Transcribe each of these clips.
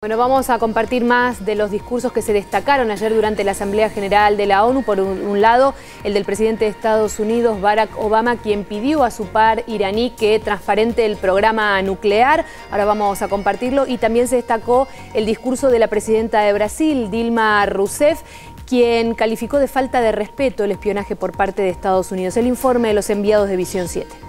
Bueno, vamos a compartir más de los discursos que se destacaron ayer durante la Asamblea General de la ONU. Por un, lado, el del presidente de Estados Unidos, Barack Obama, quien pidió a su par iraní que transparente el programa nuclear. Ahora vamos a compartirlo. Y también se destacó el discurso de la presidenta de Brasil, Dilma Rousseff, quien calificó de falta de respeto el espionaje por parte de Estados Unidos. El informe de los enviados de Visión 7.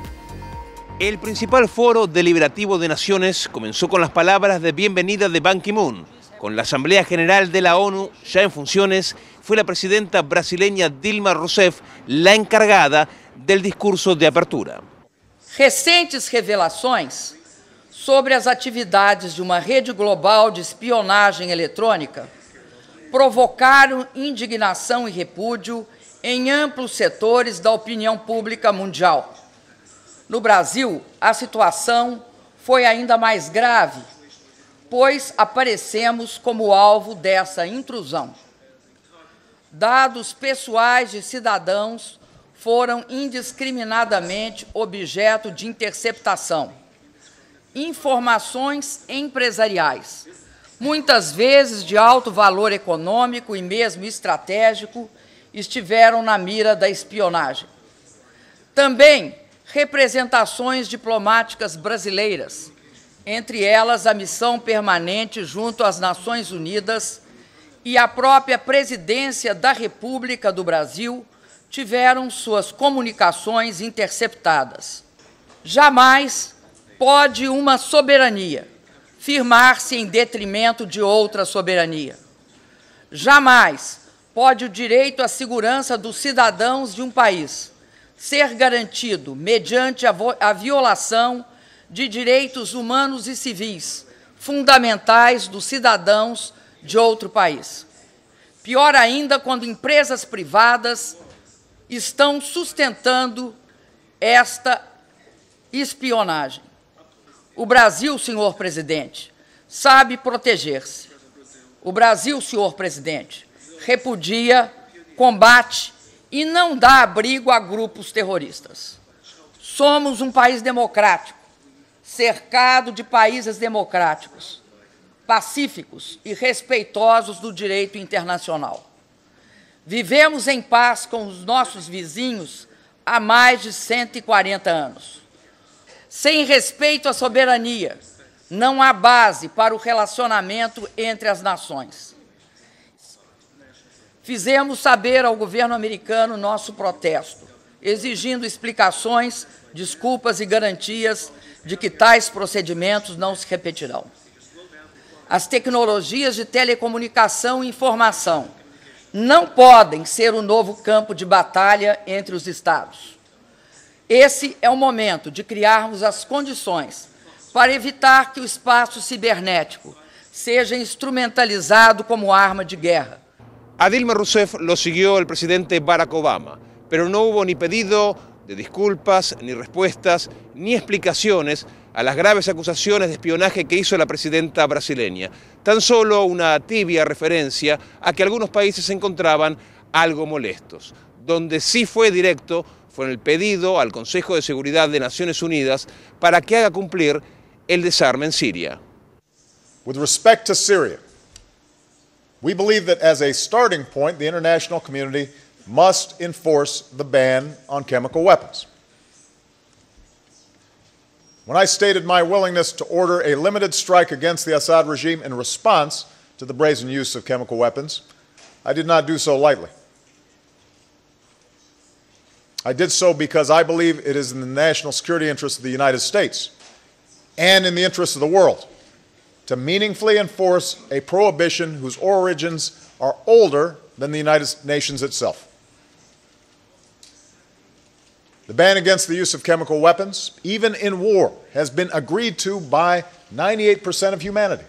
El principal foro deliberativo de Naciones comenzó con las palabras de bienvenida de Ban Ki-moon. Con la Asamblea General de la ONU ya en funciones, fue la presidenta brasileña Dilma Rousseff la encargada del discurso de apertura. Recentes revelações sobre as atividades de uma rede global de espionagem eletrônica provocaram indignação e repúdio em amplos setores da opinião pública mundial. No Brasil, a situação foi ainda mais grave, pois aparecemos como alvo dessa intrusão. Dados pessoais de cidadãos foram indiscriminadamente objeto de interceptação. Informações empresariais, muitas vezes de alto valor econômico e mesmo estratégico, estiveram na mira da espionagem. Também representações diplomáticas brasileiras, entre elas a missão permanente junto às Nações Unidas e a própria Presidência da República do Brasil, tiveram suas comunicações interceptadas. Jamais pode uma soberania firmar-se em detrimento de outra soberania. Jamais pode o direito à segurança dos cidadãos de um país ser garantido mediante a, a violação de direitos humanos e civis fundamentais dos cidadãos de outro país. Pior ainda, quando empresas privadas estão sustentando esta espionagem. O Brasil, senhor presidente, sabe proteger-se. O Brasil, senhor presidente, repudia, combate e não dá abrigo a grupos terroristas. Somos um país democrático, cercado de países democráticos, pacíficos e respeitosos do direito internacional. Vivemos em paz com os nossos vizinhos há mais de 140 anos. Sem respeito à soberania, não há base para o relacionamento entre as nações. Fizemos saber ao governo americano nosso protesto, exigindo explicações, desculpas e garantias de que tais procedimentos não se repetirão. As tecnologias de telecomunicação e informação não podem ser o um novo campo de batalha entre os Estados. Esse é o momento de criarmos as condições para evitar que o espaço cibernético seja instrumentalizado como arma de guerra A Dilma Rousseff lo siguió el presidente Barack Obama, pero no hubo ni pedido de disculpas, ni respuestas, ni explicaciones a las graves acusaciones de espionaje que hizo la presidenta brasileña. Tan solo una tibia referencia a que algunos países se encontraban algo molestos. Donde sí fue directo fue en el pedido al Consejo de Seguridad de Naciones Unidas para que haga cumplir el desarme en Siria. We believe that as a starting point, the international community must enforce the ban on chemical weapons. When I stated my willingness to order a limited strike against the Assad regime in response to the brazen use of chemical weapons, I did not do so lightly. I did so because I believe it is in the national security interests of the United States and in the interests of the world to meaningfully enforce a prohibition whose origins are older than the United Nations itself. The ban against the use of chemical weapons, even in war, has been agreed to by 98% of humanity.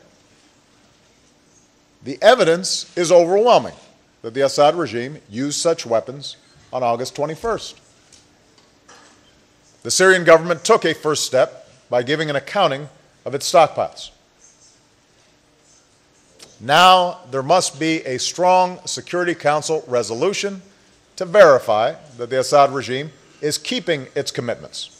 The evidence is overwhelming that the Assad regime used such weapons on August 21st. The Syrian government took a first step by giving an accounting of its stockpiles. Now there must be a strong Security Council resolution to verify that the Assad regime is keeping its commitments.